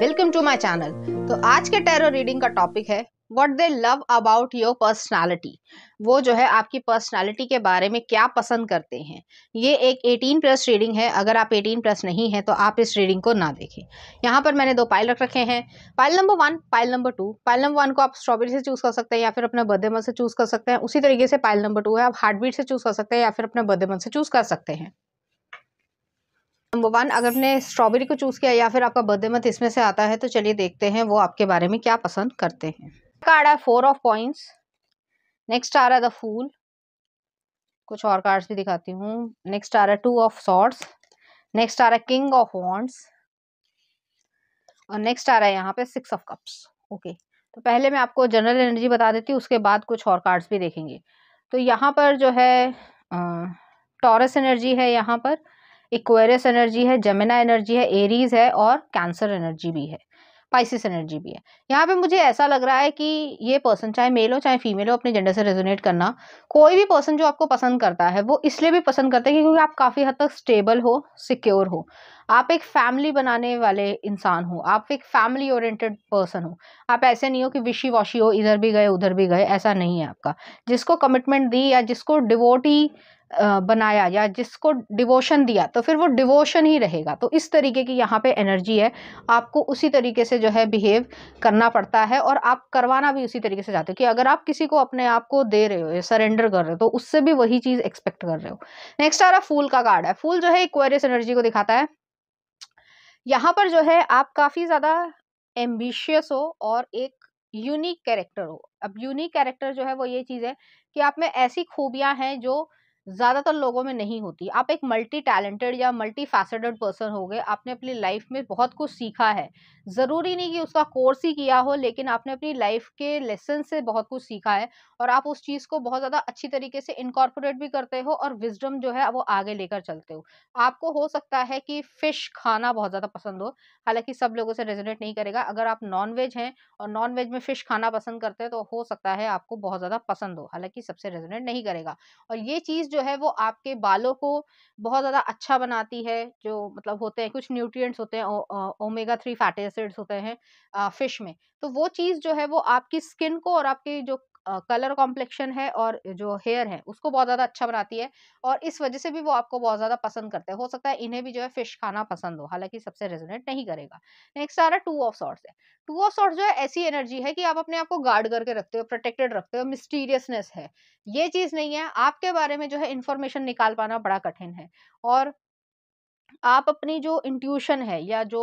Welcome to my channel तो आज के टेरो रीडिंग का टॉपिक है what they love about your personality वो जो है आपकी पर्सनालिटी के बारे में क्या पसंद करते हैं ये एक 18 प्लस रीडिंग है अगर आप 18 प्लस नहीं हैं तो आप इस रीडिंग को ना देखें यहाँ पर मैंने दो पाइल रख रखे हैं pile number one pile number two pile number one को आप स्ट्रॉबेरी से चूज़ कर सकते हैं या फिर अपने बर्थडे मन से चूज़ कर सकते हैं उसी तरीके से पाइल नंबर टू है आप हार्ट बीट से चूज़ कर सकते हैं या फिर अपने बर्थडे मन से चूज़ कर सकते हैं नंबर वन अगर आपने स्ट्रॉबेरी को चूज़ किया या फिर आपका बर्थडे मत इसमें से आता है तो चलिए देखते हैं वो आपके बारे में क्या पसंद करते हैं कार्ड है फोर ऑफ पॉइंट्स नेक्स्ट आ रहा है द फूल कुछ और कार्ड्स भी दिखाती हूँ नेक्स्ट आ रहा है टू ऑफ सॉर्ट्स नेक्स्ट आ रहा है किंग ऑफ वॉन्ट्स और नेक्स्ट आ रहा है यहाँ पे सिक्स ऑफ कप्स ओके तो पहले मैं आपको जनरल एनर्जी बता देती हूँ उसके बाद कुछ और कार्ड्स भी देखेंगे तो यहाँ पर जो है टॉरस एनर्जी है यहाँ पर इक्वेरियस एनर्जी है जमेना एनर्जी है एरीज है और कैंसर एनर्जी भी है पाइसिस एनर्जी भी है यहाँ पे मुझे ऐसा लग रहा है कि ये पर्सन चाहे मेल हो चाहे फीमेल हो अपने जेंडर से रेजोनेट करना कोई भी पर्सन जो आपको पसंद करता है वो इसलिए भी पसंद करते हैं क्योंकि आप काफ़ी हद तक स्टेबल हो सिक्योर हो आप एक फैमिली बनाने वाले इंसान हो आप एक फैमिली ओरिएंटेड पर्सन हो आप ऐसे नहीं हो कि विशी वॉशी हो इधर भी गए उधर भी गए ऐसा नहीं है आपका जिसको कमिटमेंट दी या जिसको डिवोटी बनाया या जिसको डिवोशन दिया तो फिर वो डिवोशन ही रहेगा तो इस तरीके की यहाँ पे एनर्जी है आपको उसी तरीके से जो है बिहेव करना पड़ता है और आप करवाना भी उसी तरीके से जाते हो कि अगर आप किसी को अपने आप को दे रहे हो या सरेंडर कर रहे हो तो उससे भी वही चीज़ एक्सपेक्ट कर रहे हो नेक्स्ट आ रहा फूल का कार्ड है फूल जो है इक्वेरियस एनर्जी को दिखाता है यहाँ पर जो है आप काफ़ी ज़्यादा एम्बिशियस हो और एक यूनिक कैरेक्टर हो अब यूनिक कैरेक्टर जो है वो ये चीज़ है कि आप में ऐसी खूबियां हैं जो ज़्यादातर लोगों में नहीं होती आप एक मल्टी टैलेंटेड या मल्टी फैसेटेड पर्सन हो गए आपने अपनी लाइफ में बहुत कुछ सीखा है ज़रूरी नहीं कि उसका कोर्स ही किया हो लेकिन आपने अपनी लाइफ के लेसन से बहुत कुछ सीखा है और आप उस चीज को बहुत ज्यादा अच्छी तरीके से इनकॉर्पोरेट भी करते हो और विजडम जो है वो आगे लेकर चलते हो आपको हो सकता है कि फिश खाना बहुत ज्यादा पसंद हो हालांकि सब लोगों से रेजोनेट नहीं करेगा अगर आप नॉन वेज हैं और नॉन वेज में फिश खाना पसंद करते हैं तो हो सकता है आपको बहुत ज्यादा पसंद हो हालांकि सबसे रेजोनेट नहीं करेगा और ये चीज जो है वो आपके बालों को बहुत ज्यादा अच्छा बनाती है जो मतलब होते हैं कुछ न्यूट्रिय होते हैं ओमेगा थ्री फैटी एसिड्स होते हैं फिश में तो वो चीज़ जो है वो आपकी स्किन को और आपके जो कलर कॉम्प्लेक्शन है और जो हेयर है उसको बहुत ज़्यादा अच्छा बनाती है और इस वजह से भी वो आपको बहुत ज़्यादा पसंद करते हैं हो सकता है इन्हें भी जो है फिश खाना पसंद हो हालांकि सबसे रेजोनेट नहीं करेगा नेक्स्ट आ रहा टू ऑफ सॉर्ट्स है टू ऑफ सॉर्ट्स जो है ऐसी एनर्जी है कि आप अपने आप को गार्ड करके रखते हो प्रोटेक्टेड रखते हो मिस्टीरियसनेस है ये चीज़ नहीं है आपके बारे में जो है इन्फॉर्मेशन निकाल पाना बड़ा कठिन है और आप अपनी जो इंट्यूशन है या जो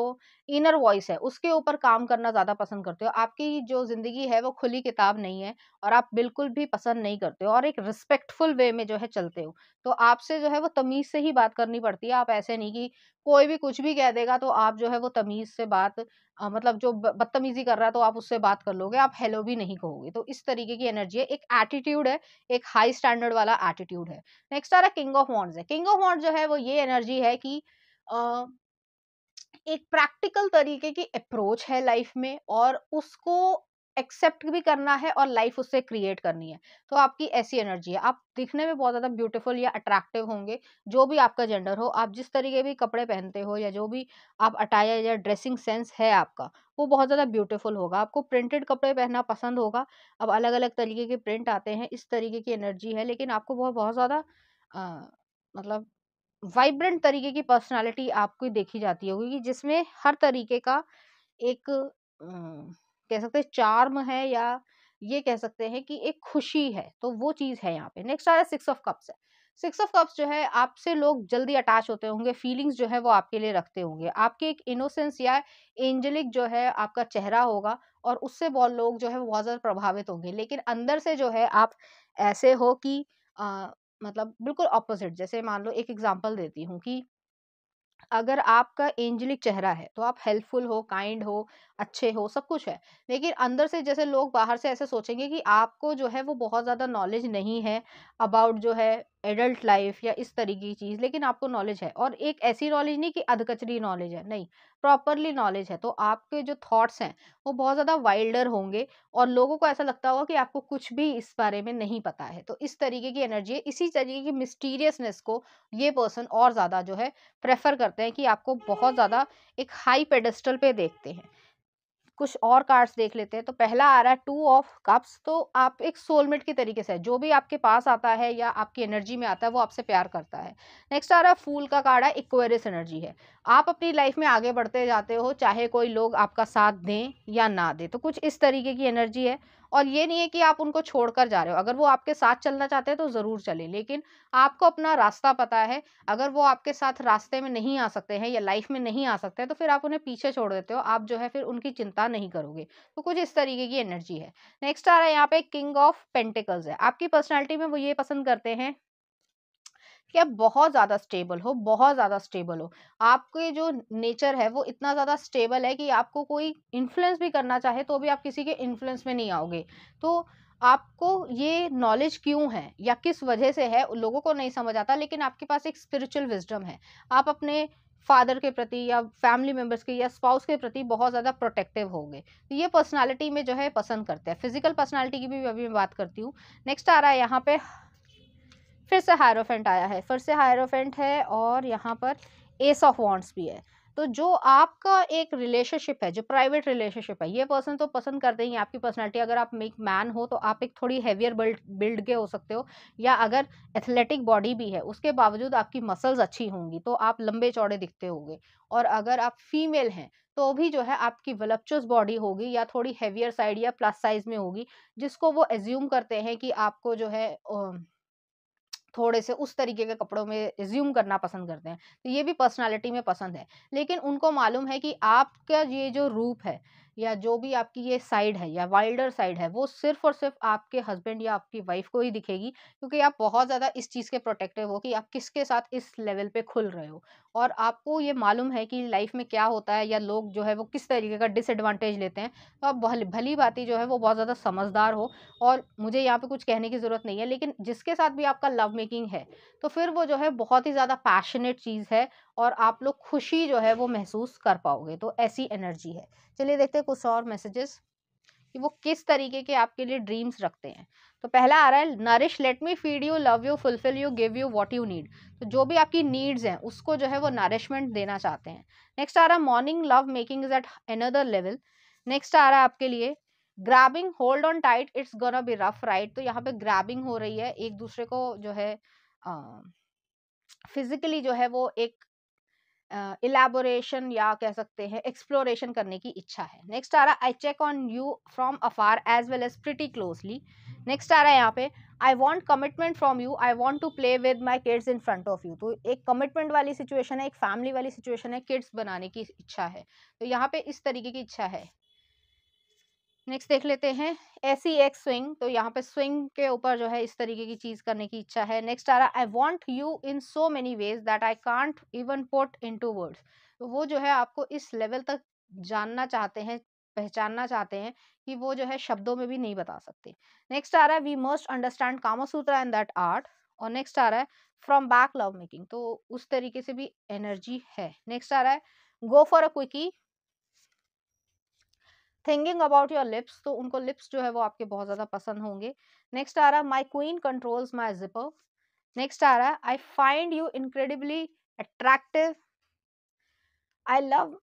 इनर वॉइस है उसके ऊपर काम करना ज़्यादा पसंद करते हो आपकी जो ज़िंदगी है वो खुली किताब नहीं है और आप बिल्कुल भी पसंद नहीं करते हो और एक रिस्पेक्टफुल वे में जो है चलते हो तो आपसे जो है वो तमीज़ से ही बात करनी पड़ती है आप ऐसे नहीं कि कोई भी कुछ भी कह देगा तो आप जो है वो तमीज़ से बात आ, मतलब जो बदतमीजी कर रहा है तो आप उससे बात कर लोगे आप हेलो भी नहीं कहोगे तो इस तरीके की एनर्जी है एक एटीट्यूड है एक हाई स्टैंडर्ड वाला एटीट्यूड है नेक्स्ट आ रहा है किंग ऑफ वॉन्ड्स है किंग ऑफ वॉन्ड्स जो है वो ये एनर्जी है कि एक प्रैक्टिकल तरीके की अप्रोच है लाइफ में और उसको एक्सेप्ट भी करना है और लाइफ उससे क्रिएट करनी है तो आपकी ऐसी एनर्जी है आप दिखने में बहुत ज़्यादा ब्यूटीफुल या अट्रैक्टिव होंगे जो भी आपका जेंडर हो आप जिस तरीके भी कपड़े पहनते हो या जो भी आप अटाया या ड्रेसिंग सेंस है आपका वो बहुत ज़्यादा ब्यूटीफुल होगा आपको प्रिंटेड कपड़े पहनना पसंद होगा अब अलग अलग तरीके के प्रिंट आते हैं इस तरीके की एनर्जी है लेकिन आपको बहुत बहुत ज़्यादा मतलब वाइब्रेंट तरीके की पर्सनालिटी आपको देखी जाती होगी जिसमें हर तरीके का एक कह सकते हैं चार्म है या ये कह सकते हैं कि एक खुशी है तो वो चीज़ है यहाँ पे नेक्स्ट आया सिक्स ऑफ कप्स है सिक्स ऑफ कप्स जो है आपसे लोग जल्दी अटैच होते होंगे फीलिंग्स जो है वो आपके लिए रखते होंगे आपके एक इनोसेंस या एंजलिक जो है आपका चेहरा होगा और उससे बहुत लोग जो है बहुत ज़्यादा प्रभावित होंगे लेकिन अंदर से जो है आप ऐसे हो कि आ, मतलब बिल्कुल अपोजिट जैसे मान लो एक एग्जाम्पल देती हूँ कि अगर आपका एंजलिक चेहरा है तो आप हेल्पफुल हो काइंड हो अच्छे हो सब कुछ है लेकिन अंदर से जैसे लोग बाहर से ऐसे सोचेंगे कि आपको जो है वो बहुत ज़्यादा नॉलेज नहीं है अबाउट जो है एडल्ट लाइफ या इस तरीके की चीज़ लेकिन आपको नॉलेज है और एक ऐसी नॉलेज नहीं कि अधकचरी नॉलेज है नहीं प्रॉपरली नॉलेज है तो आपके जो थॉट्स हैं वो बहुत ज़्यादा वाइल्डर होंगे और लोगों को ऐसा लगता होगा कि आपको कुछ भी इस बारे में नहीं पता है तो इस तरीके की एनर्जी है इसी तरीके की मिस्टीरियसनेस को ये पर्सन और ज़्यादा जो है प्रेफर करते हैं कि आपको बहुत ज़्यादा एक हाई पेडस्टल पे देखते हैं कुछ और कार्ड्स देख लेते हैं तो पहला आ रहा है टू ऑफ कप्स तो आप एक सोलमेट के तरीके से जो भी आपके पास आता है या आपकी एनर्जी में आता है वो आपसे प्यार करता है नेक्स्ट आ रहा है फूल का कार्ड है इक्वेरियस एनर्जी है आप अपनी लाइफ में आगे बढ़ते जाते हो चाहे कोई लोग आपका साथ दें या ना दें तो कुछ इस तरीके की एनर्जी है और ये नहीं है कि आप उनको छोड़कर जा रहे हो अगर वो आपके साथ चलना चाहते हैं तो ज़रूर चले लेकिन आपको अपना रास्ता पता है अगर वो आपके साथ रास्ते में नहीं आ सकते हैं या लाइफ में नहीं आ सकते हैं तो फिर आप उन्हें पीछे छोड़ देते हो आप जो है फिर उनकी चिंता नहीं करोगे तो कुछ इस तरीके की एनर्जी है नेक्स्ट आ रहा है यहाँ पे किंग ऑफ पेंटिकल्स है आपकी पर्सनैलिटी में वो ये पसंद करते हैं कि आप बहुत ज़्यादा स्टेबल हो बहुत ज़्यादा स्टेबल हो आपके जो नेचर है वो इतना ज़्यादा स्टेबल है कि आपको कोई इन्फ्लुएंस भी करना चाहे तो भी आप किसी के इन्फ्लुएंस में नहीं आओगे तो आपको ये नॉलेज क्यों है या किस वजह से है लोगों को नहीं समझ आता लेकिन आपके पास एक स्पिरिचुअल विजडम है आप अपने फादर के प्रति या फैमिली मेम्बर्स के या स्पाउस के प्रति बहुत ज़्यादा प्रोटेक्टिव होंगे तो ये पर्सनालिटी में जो है पसंद करते हैं फिजिकल पर्सनालिटी की भी अभी मैं बात करती हूँ नेक्स्ट आ रहा है यहाँ पे फिर से हायरोफेंट आया है फिर से हायरोफेंट है और यहाँ पर एस ऑफ वॉन्ट्स भी है तो जो आपका एक रिलेशनशिप है जो प्राइवेट रिलेशनशिप है ये पर्सन तो पसंद करते ही आपकी पर्सनालिटी अगर आप एक मैन हो तो आप एक थोड़ी हैवियर बिल्ड बिल्ड के हो सकते हो या अगर एथलेटिक बॉडी भी है उसके बावजूद आपकी मसल्स अच्छी होंगी तो आप लंबे चौड़े दिखते होंगे और अगर आप फीमेल हैं तो भी जो है आपकी वलपचस बॉडी होगी या थोड़ी हैवियर साइड या प्लस साइज में होगी जिसको वो एज्यूम करते हैं कि आपको जो है ओ, थोड़े से उस तरीके के कपड़ों में रिज्यूम करना पसंद करते हैं तो ये भी पर्सनैलिटी में पसंद है लेकिन उनको मालूम है कि आपका ये जो रूप है या जो भी आपकी ये साइड है या वाइल्डर साइड है वो सिर्फ और सिर्फ आपके हस्बैंड या आपकी वाइफ को ही दिखेगी क्योंकि आप बहुत ज़्यादा इस चीज़ के प्रोटेक्टिव हो कि आप किसके साथ इस लेवल पे खुल रहे हो और आपको ये मालूम है कि लाइफ में क्या होता है या लोग जो है वो किस तरीके का डिसएडवांटेज लेते हैं तो आप भली भली ही जो है वो बहुत ज़्यादा समझदार हो और मुझे यहाँ पे कुछ कहने की ज़रूरत नहीं है लेकिन जिसके साथ भी आपका लव मेकिंग है तो फिर वो जो है बहुत ही ज़्यादा पैशनेट चीज़ है और आप लोग खुशी जो है वो महसूस कर पाओगे तो ऐसी एनर्जी है चलिए देखते हैं कुछ और मैसेजेस कि वो किस तरीके के आपके लिए ड्रीम्स रखते हैं तो पहला आ रहा है nourish let me feed you love you fulfill you give you what you need तो जो भी आपकी नीड्स हैं उसको जो है वो नरिशमेंट देना चाहते हैं नेक्स्ट आ रहा है morning love making is at another level next आ रहा है आपके लिए grabbing hold on tight it's gonna be rough right तो यहाँ पे ग्रैबिंग हो रही है एक दूसरे को जो है फिजिकली uh, जो है वो एक इलेबोरेशन या कह सकते हैं एक्सप्लोरेशन करने की इच्छा है नेक्स्ट आ रहा I check on you from afar as well as pretty closely next आ रहा है यहाँ पे I want commitment from you I want to play with my kids in front of you तो एक कमिटमेंट वाली सिचुएशन है एक फैमिली वाली सिचुएशन है किड्स बनाने की इच्छा है तो यहाँ पे इस तरीके की इच्छा है नेक्स्ट देख लेते हैं ऐसी एक्स स्विंग तो यहाँ पे स्विंग के ऊपर जो है इस तरीके की चीज़ करने की इच्छा है नेक्स्ट आ रहा I want you in so many ways that I can't even put into words तो वो जो है आपको इस लेवल तक जानना चाहते हैं पहचानना चाहते हैं कि वो जो है शब्दों में भी नहीं बता सकते नेक्स्ट आ रहा है we must understand Kamasutra and that art और नेक्स्ट आ रहा है फ्रॉम बैक लव मेकिंग तो उस तरीके से भी एनर्जी है नेक्स्ट आ रहा है go for a quickie thinking about your lips तो उनको लिप्स जो है वो आपके बहुत ज़्यादा पसंद होंगे नेक्स्ट आ रहा है my queen controls my zipper next आ रहा है I find you incredibly attractive I love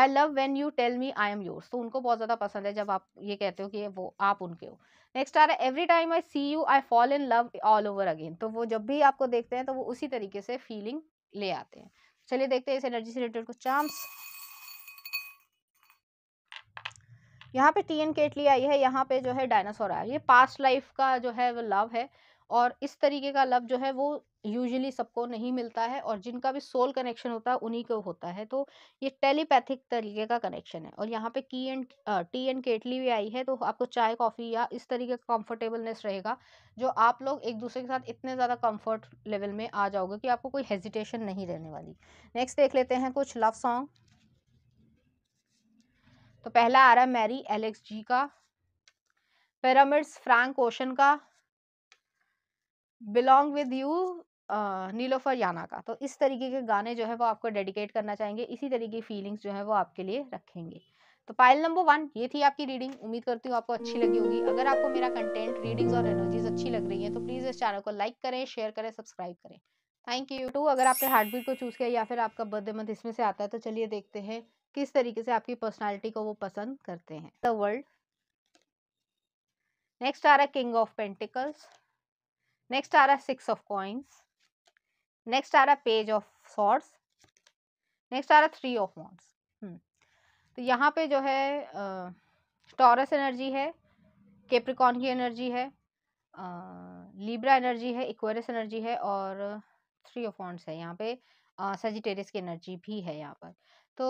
I love when you tell me I am yours तो उनको बहुत ज़्यादा पसंद है जब आप ये कहते हो कि वो आप उनके हो नेक्स्ट आ रहा है every time I see you I fall in love all over again तो वो जब भी आपको देखते हैं तो वो उसी तरीके से फीलिंग ले आते हैं चलिए देखते हैं इस एनर्जी से रिलेटेड कुछ चांस यहाँ पे टी एन केटली आई है यहाँ पे जो है डायनासोर आया ये पास्ट लाइफ का जो है वो लव है और इस तरीके का लव जो है वो यूजुअली सबको नहीं मिलता है और जिनका भी सोल कनेक्शन होता है उन्हीं को होता है तो ये टेलीपैथिक तरीके का कनेक्शन है और यहाँ पे की एंड टी एंड केटली भी आई है तो आपको चाय कॉफ़ी या इस तरीके का कंफर्टेबलनेस रहेगा जो आप लोग एक दूसरे के साथ इतने ज़्यादा कंफर्ट लेवल में आ जाओगे कि आपको कोई हेजिटेशन नहीं रहने वाली नेक्स्ट देख लेते हैं कुछ लव सॉन्ग तो पहला आ रहा है मैरी एलेक्स जी का पिरामिड्स फ्रैंक ओशन का belong with you Nilufer Yanya का तो इस तरीके के गाने जो है वो आपको डेडिकेट करना चाहेंगे इसी तरीके की फीलिंग्स जो है वो आपके लिए रखेंगे तो पाइल नंबर वन ये थी आपकी रीडिंग उम्मीद करती हूँ आपको अच्छी लगी होगी अगर आपको मेरा कंटेंट रीडिंग्स और एनर्जीज अच्छी लग रही है तो प्लीज़ इस चैनल को लाइक करें शेयर करें सब्सक्राइब करें थैंक यू टू अगर आपने हार्ट बीट को चूज़ किया या फिर आपका बर्थडे मंथ इसमें से आता है तो चलिए देखते हैं किस तरीके से आपकी पर्सनालिटी को वो पसंद करते हैं द वर्ल्ड नेक्स्ट आ रहा है किंग ऑफ पेंटिकल्स नेक्स्ट आ रहा है सिक्स ऑफ कॉइन्स नेक्स्ट आ रहा है पेज ऑफ सॉर्ट्स नेक्स्ट आ रहा है थ्री ऑफ वॉन्ट्स तो यहाँ पे जो है टॉरस uh, एनर्जी है केप्रिकॉन की एनर्जी है लीब्रा एनर्जी है इक्वेरस एनर्जी है और थ्री ऑफ वॉन्ट्स है यहाँ पे सेजिटेरियस की एनर्जी भी है यहाँ पर तो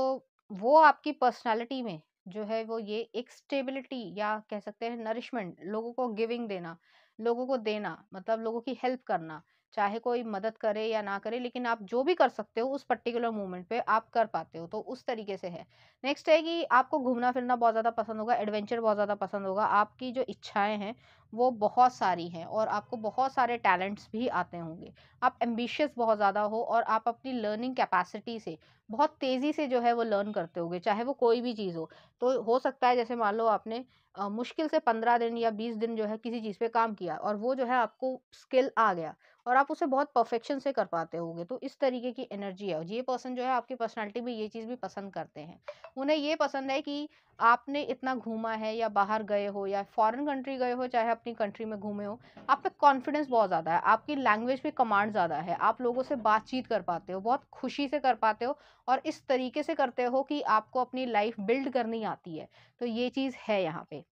वो आपकी पर्सनालिटी में जो है वो ये एक स्टेबिलिटी या कह सकते हैं नरिशमेंट लोगों को गिविंग देना लोगों को देना मतलब लोगों की हेल्प करना चाहे कोई मदद करे या ना करे लेकिन आप जो भी कर सकते हो उस पर्टिकुलर मोमेंट पे आप कर पाते हो तो उस तरीके से है नेक्स्ट है कि आपको घूमना फिरना बहुत ज़्यादा पसंद होगा एडवेंचर बहुत ज़्यादा पसंद होगा आपकी जो इच्छाएं हैं वो बहुत सारी हैं और आपको बहुत सारे टैलेंट्स भी आते होंगे आप एम्बिशियस बहुत ज़्यादा हो और आप अपनी लर्निंग कैपेसिटी से बहुत तेज़ी से जो है वो लर्न करते होगे चाहे वो कोई भी चीज़ हो तो हो सकता है जैसे मान लो आपने आ, मुश्किल से पंद्रह दिन या बीस दिन जो है किसी चीज़ पे काम किया और वो जो है आपको स्किल आ गया और आप उसे बहुत परफेक्शन से कर पाते होंगे तो इस तरीके की एनर्जी है और ये पर्सन जो है आपकी पर्सनालिटी में ये चीज़ भी पसंद करते हैं उन्हें ये पसंद है कि आपने इतना घूमा है या बाहर गए हो या फॉरेन कंट्री गए हो चाहे आप अपनी कंट्री में घूमे हो आप पे कॉन्फिडेंस बहुत ज़्यादा है आपकी लैंग्वेज पे कमांड ज़्यादा है आप लोगों से बातचीत कर पाते हो बहुत खुशी से कर पाते हो और इस तरीके से करते हो कि आपको अपनी लाइफ बिल्ड करनी आती है तो ये चीज़ है यहाँ पे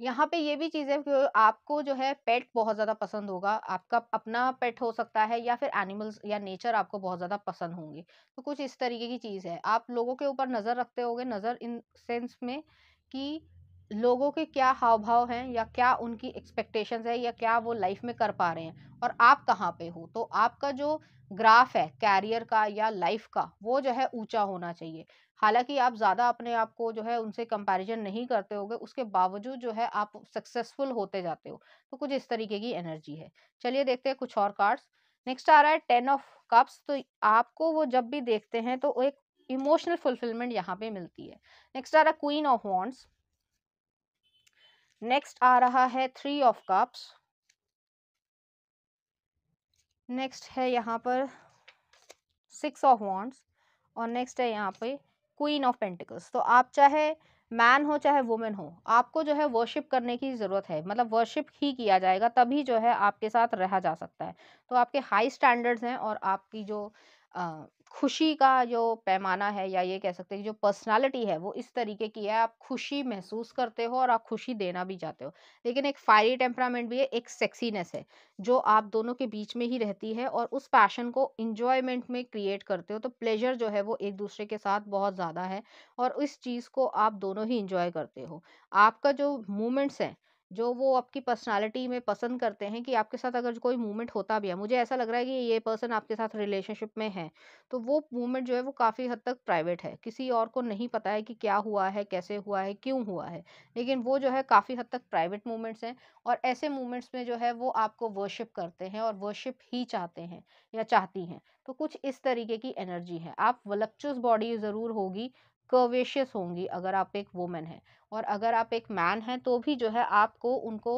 यहाँ पे ये भी चीज़ है कि आपको जो है पेट बहुत ज़्यादा पसंद होगा आपका अपना पेट हो सकता है या फिर एनिमल्स या नेचर आपको बहुत ज़्यादा पसंद होंगे तो कुछ इस तरीके की चीज़ है आप लोगों के ऊपर नज़र रखते होगे नज़र इन सेंस में कि लोगों के क्या हाव भाव हैं या क्या उनकी एक्सपेक्टेशंस है या क्या वो लाइफ में कर पा रहे हैं और आप कहाँ पे हो तो आपका जो ग्राफ है कैरियर का या लाइफ का वो जो है ऊंचा होना चाहिए हालांकि आप ज़्यादा अपने आप को जो है उनसे कंपैरिजन नहीं करते होगे उसके बावजूद जो है आप सक्सेसफुल होते जाते हो तो कुछ इस तरीके की एनर्जी है चलिए देखते हैं कुछ और कार्ड्स नेक्स्ट आ रहा है टेन ऑफ कप्स तो आपको वो जब भी देखते हैं तो एक इमोशनल फुलफिलमेंट यहाँ पे मिलती है नेक्स्ट आ रहा है क्वीन ऑफ वॉन्ट्स नेक्स्ट आ रहा है थ्री ऑफ कप्स नेक्स्ट है यहाँ पर सिक्स ऑफ वॉन्ट्स और नेक्स्ट है यहाँ पे क्वीन ऑफ पेंटिकल्स तो आप चाहे मैन हो चाहे वुमेन हो आपको जो है वर्शिप करने की ज़रूरत है मतलब वर्शिप ही किया जाएगा तभी जो है आपके साथ रहा जा सकता है तो आपके हाई स्टैंडर्ड्स हैं और आपकी जो खुशी का जो पैमाना है या ये कह सकते हैं कि जो पर्सनालिटी है वो इस तरीके की है आप खुशी महसूस करते हो और आप खुशी देना भी चाहते हो लेकिन एक फायरी टेम्परामेंट भी है एक सेक्सीनेस है जो आप दोनों के बीच में ही रहती है और उस पैशन को इंजॉयमेंट में क्रिएट करते हो तो प्लेजर जो है वो एक दूसरे के साथ बहुत ज़्यादा है और इस चीज़ को आप दोनों ही इंजॉय करते हो आपका जो मूमेंट्स हैं जो वो आपकी पर्सनालिटी में पसंद करते हैं कि आपके साथ अगर कोई मूवमेंट होता भी है मुझे ऐसा लग रहा है कि ये पर्सन आपके साथ रिलेशनशिप में है तो वो मूवमेंट जो है वो काफ़ी हद तक प्राइवेट है किसी और को नहीं पता है कि क्या हुआ है कैसे हुआ है क्यों हुआ है लेकिन वो जो है काफ़ी हद तक प्राइवेट मूवमेंट्स हैं और ऐसे मूवमेंट्स में जो है वो आपको वर्शिप करते हैं और वर्शिप ही चाहते हैं या चाहती हैं तो कुछ इस तरीके की एनर्जी है आप वलक्चुअस बॉडी ज़रूर होगी कर्वेशियस होंगी अगर आप एक वुमेन हैं और अगर आप एक मैन हैं तो भी जो है आपको उनको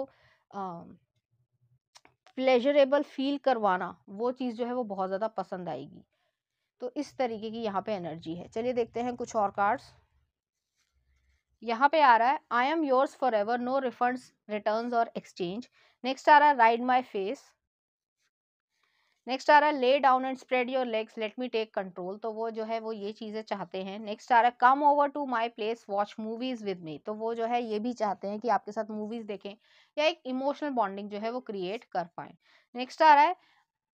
प्लेजरेबल फील करवाना वो चीज़ जो है वो बहुत ज़्यादा पसंद आएगी तो इस तरीके की यहाँ पे एनर्जी है चलिए देखते हैं कुछ और कार्ड्स यहाँ पे आ रहा है I am yours forever no refund return और एक्सचेंज नेक्स्ट आ रहा है राइड माई फेस नेक्स्ट आ रहा है lay down and spread your legs let me take control तो वो जो है वो ये चीज़ें चाहते हैं नेक्स्ट आ रहा है come over to my place watch movies with me तो वो जो है ये भी चाहते हैं कि आपके साथ मूवीज़ देखें या एक इमोशनल बॉन्डिंग जो है वो क्रिएट कर पाएँ नेक्स्ट आ रहा है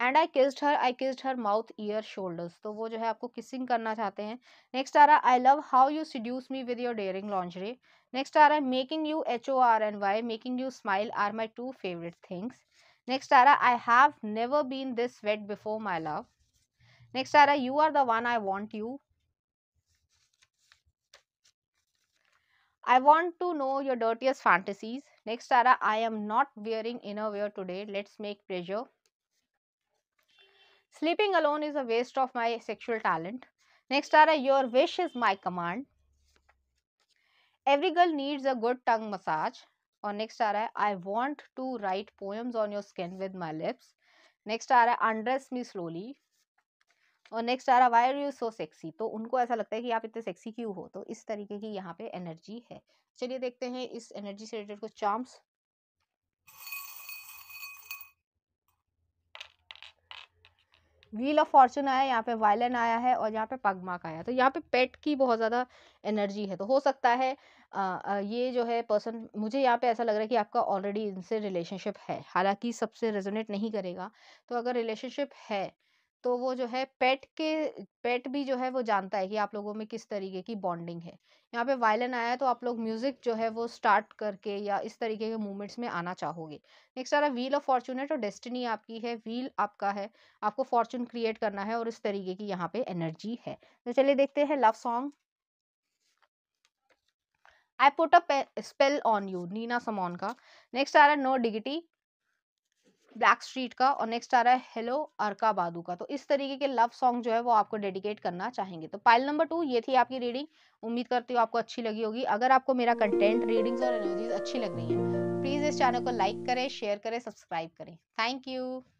and I kissed her I kissed her mouth ear shoulders तो वो जो है आपको किसिंग करना चाहते हैं नेक्स्ट आ रहा है I love how you seduce me with your daring lingerie next आ रहा है making you H O R N Y making you smile are my two favourite things Next, Tara, I have never been this wet before, my love. Next, Tara, you are the one I want you. I want to know your dirtiest fantasies. Next, Tara, I am not wearing wear today. Let's make pleasure. Sleeping alone is a waste of my sexual talent. Next, Tara, your wish is my command. Every girl needs a good tongue massage. और next आ रहा है I want to write poems on your skin with my lips next आ रहा है undress me slowly और next आ रहा why why're you so sexy तो उनको ऐसा लगता है कि आप इतने सेक्सी क्यों हो तो इस तरीके की यहाँ पे एनर्जी है चलिए देखते हैं इस एनर्जी से रिलेटेड कुछ चार्म्स व्हील ऑफ फॉर्चून आया यहाँ पे वायलन आया है और यहाँ पे पगमाक आया तो यहाँ पे पेट की बहुत ज़्यादा एनर्जी है तो हो सकता है आ, ये जो है पर्सन मुझे यहाँ पे ऐसा लग रहा है कि आपका ऑलरेडी इनसे रिलेशनशिप है हालांकि सबसे रेजोनेट नहीं करेगा तो अगर रिलेशनशिप है तो वो जो है पेट के पेट भी जो है वो जानता है कि आप लोगों में किस तरीके की बॉन्डिंग है यहाँ पे वायलन आया है तो आप लोग म्यूजिक जो है वो स्टार्ट करके या इस तरीके के मूवमेंट्स में आना चाहोगे नेक्स्ट आ रहा है व्हील ऑफ फॉर्चून है तो डेस्टिनी आपकी है व्हील आपका है आपको फॉर्चून क्रिएट करना है और इस तरीके की यहाँ पे एनर्जी है तो चलिए देखते हैं love song I put a spell on you Nina Simone का नेक्स्ट आ रहा है नो डिगिटी ब्लैक स्ट्रीट का और नेक्स्ट आ रहा है हेलो अर्का बादू का तो इस तरीके के लव सॉन्ग जो है वो आपको डेडिकेट करना चाहेंगे तो पाइल नंबर टू ये थी आपकी रीडिंग उम्मीद करती हूँ आपको अच्छी लगी होगी अगर आपको मेरा कंटेंट रीडिंग्स और एनर्जीज अच्छी लग रही है प्लीज़ इस चैनल को लाइक करें शेयर करें सब्सक्राइब करें थैंक यू